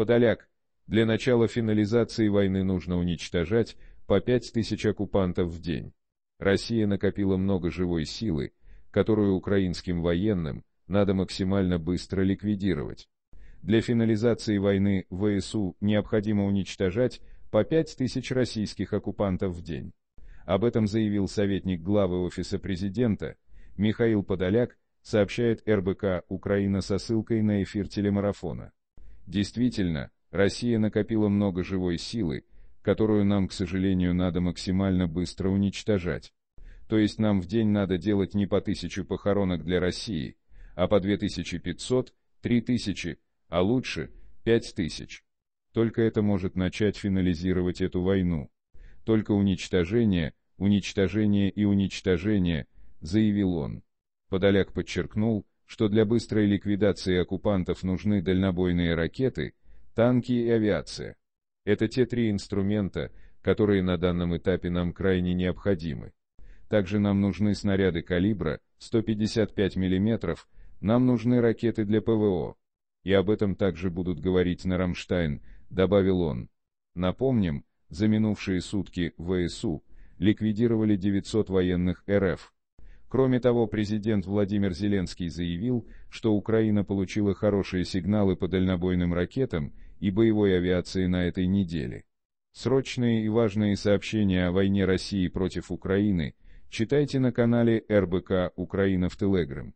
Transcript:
Подоляк, для начала финализации войны нужно уничтожать по 5000 оккупантов в день. Россия накопила много живой силы, которую украинским военным надо максимально быстро ликвидировать. Для финализации войны ВСУ необходимо уничтожать по 5000 российских оккупантов в день. Об этом заявил советник главы Офиса Президента Михаил Подоляк, сообщает РБК «Украина» со ссылкой на эфир телемарафона. Действительно, Россия накопила много живой силы, которую нам, к сожалению, надо максимально быстро уничтожать. То есть нам в день надо делать не по тысячу похоронок для России, а по 2500, 3000, а лучше 5000. Только это может начать финализировать эту войну. Только уничтожение, уничтожение и уничтожение, заявил он. Подоляк подчеркнул, что для быстрой ликвидации оккупантов нужны дальнобойные ракеты, танки и авиация. Это те три инструмента, которые на данном этапе нам крайне необходимы. Также нам нужны снаряды калибра 155 мм, нам нужны ракеты для ПВО. И об этом также будут говорить на Рамштайн, добавил он. Напомним, за минувшие сутки ВСУ э ликвидировали 900 военных РФ, Кроме того, президент Владимир Зеленский заявил, что Украина получила хорошие сигналы по дальнобойным ракетам и боевой авиации на этой неделе. Срочные и важные сообщения о войне России против Украины читайте на канале РБК «Украина» в Телеграм.